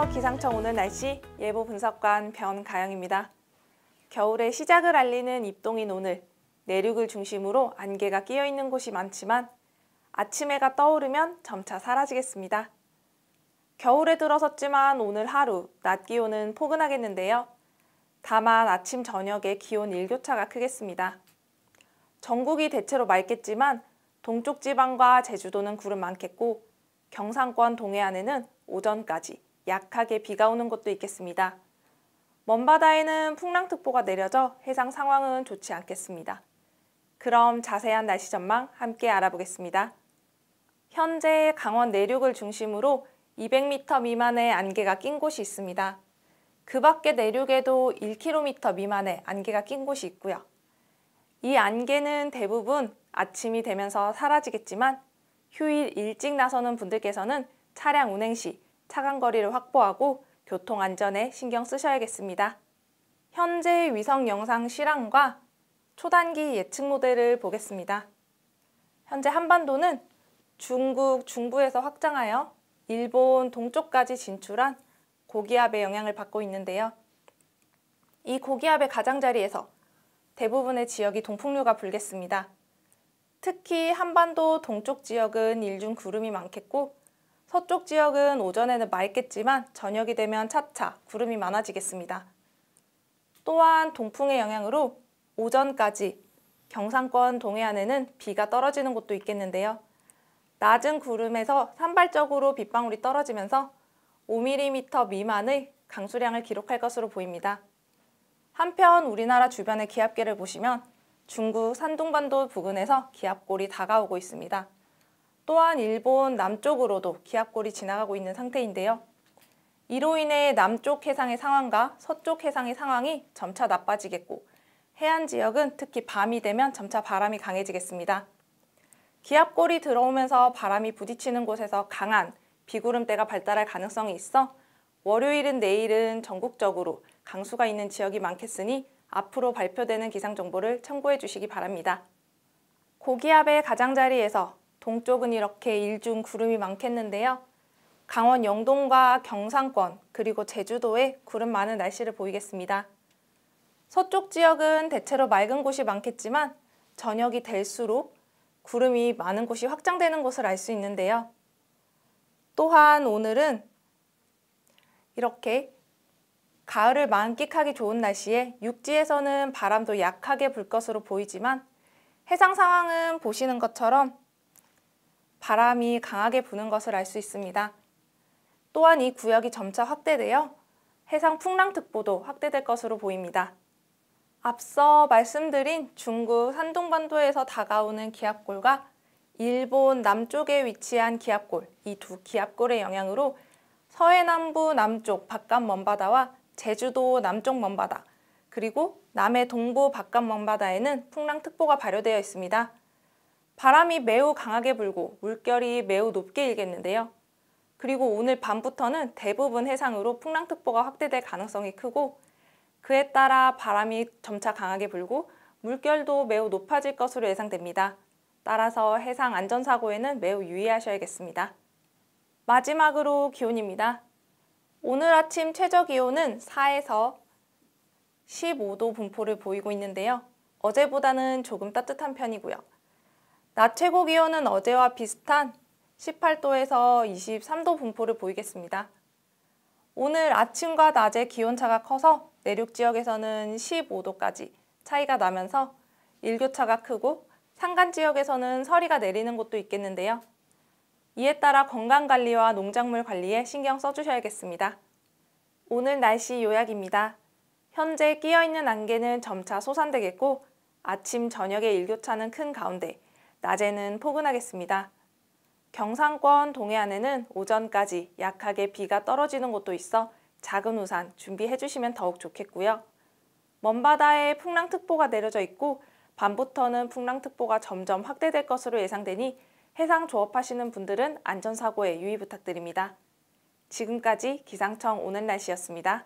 안녕하세요. 기상청 오늘 날씨 예보 분석관 변가영입니다. 겨울의 시작을 알리는 입동인 오늘 내륙을 중심으로 안개가 끼어 있는 곳이 많지만 아침 해가 떠오르면 점차 사라지겠습니다. 겨울에 들어섰지만 오늘 하루 낮 기온은 포근하겠는데요. 다만 아침 저녁에 기온 일교차가 크겠습니다. 전국이 대체로 맑겠지만 동쪽 지방과 제주도는 구름 많겠고 경상권 동해안에는 오전까지 약하게 비가 오는 곳도 있겠습니다. 먼바다에는 풍랑특보가 내려져 해상 상황은 좋지 않겠습니다. 그럼 자세한 날씨 전망 함께 알아보겠습니다. 현재 강원 내륙을 중심으로 200m 미만의 안개가 낀 곳이 있습니다. 그 밖의 내륙에도 1km 미만의 안개가 낀 곳이 있고요. 이 안개는 대부분 아침이 되면서 사라지겠지만 휴일 일찍 나서는 분들께서는 차량 운행 시 차간 거리를 확보하고 교통 안전에 신경 쓰셔야겠습니다. 현재 위성 영상 실황과 초단기 예측 모델을 보겠습니다. 현재 한반도는 중국 중부에서 확장하여 일본 동쪽까지 진출한 고기압의 영향을 받고 있는데요. 이 고기압의 가장자리에서 대부분의 지역이 동풍류가 불겠습니다. 특히 한반도 동쪽 지역은 일중 구름이 많겠고 서쪽 지역은 오전에는 맑겠지만 저녁이 되면 차차 구름이 많아지겠습니다. 또한 동풍의 영향으로 오전까지 경상권 동해안에는 비가 떨어지는 곳도 있겠는데요. 낮은 구름에서 산발적으로 빗방울이 떨어지면서 5mm 미만의 강수량을 기록할 것으로 보입니다. 한편 우리나라 주변의 기압계를 보시면 중국 산둥반도 부근에서 기압골이 다가오고 있습니다. 또한 일본 남쪽으로도 기압골이 지나가고 있는 상태인데요. 이로 인해 남쪽 해상의 상황과 서쪽 해상의 상황이 점차 나빠지겠고 해안 지역은 특히 밤이 되면 점차 바람이 강해지겠습니다. 기압골이 들어오면서 바람이 부딪히는 곳에서 강한 비구름대가 발달할 가능성이 있어 월요일은 내일은 전국적으로 강수가 있는 지역이 많겠으니 앞으로 발표되는 기상정보를 참고해 주시기 바랍니다. 고기압의 가장자리에서 동쪽은 이렇게 일중 구름이 많겠는데요. 강원 영동과 경상권 그리고 제주도에 구름 많은 날씨를 보이겠습니다. 서쪽 지역은 대체로 맑은 곳이 많겠지만 저녁이 될수록 구름이 많은 곳이 확장되는 것을 알 수 있는데요. 또한 오늘은 이렇게 가을을 만끽하기 좋은 날씨에 육지에서는 바람도 약하게 불 것으로 보이지만 해상 상황은 보시는 것처럼 바람이 강하게 부는 것을 알 수 있습니다. 또한 이 구역이 점차 확대되어 해상 풍랑특보도 확대될 것으로 보입니다. 앞서 말씀드린 중국 산둥반도에서 다가오는 기압골과 일본 남쪽에 위치한 기압골, 이 두 기압골의 영향으로 서해남부 남쪽 바깥 먼바다와 제주도 남쪽 먼바다, 그리고 남해 동부 바깥 먼바다에는 풍랑특보가 발효되어 있습니다. 바람이 매우 강하게 불고 물결이 매우 높게 일겠는데요. 그리고 오늘 밤부터는 대부분 해상으로 풍랑특보가 확대될 가능성이 크고 그에 따라 바람이 점차 강하게 불고 물결도 매우 높아질 것으로 예상됩니다. 따라서 해상 안전사고에는 매우 유의하셔야겠습니다. 마지막으로 기온입니다. 오늘 아침 최저기온은 4에서 15도 분포를 보이고 있는데요. 어제보다는 조금 따뜻한 편이고요. 낮 최고 기온은 어제와 비슷한 18도에서 23도 분포를 보이겠습니다. 오늘 아침과 낮의 기온차가 커서 내륙 지역에서는 15도까지 차이가 나면서 일교차가 크고 산간 지역에서는 서리가 내리는 곳도 있겠는데요. 이에 따라 건강관리와 농작물 관리에 신경 써주셔야겠습니다. 오늘 날씨 요약입니다. 현재 끼어있는 안개는 점차 소산되겠고 아침 저녁의 일교차는 큰 가운데 낮에는 포근하겠습니다. 경상권 동해안에는 오전까지 약하게 비가 떨어지는 곳도 있어 작은 우산 준비해 주시면 더욱 좋겠고요. 먼바다에 풍랑특보가 내려져 있고 밤부터는 풍랑특보가 점점 확대될 것으로 예상되니 해상 조업하시는 분들은 안전사고에 유의 부탁드립니다. 지금까지 기상청 오늘 날씨였습니다.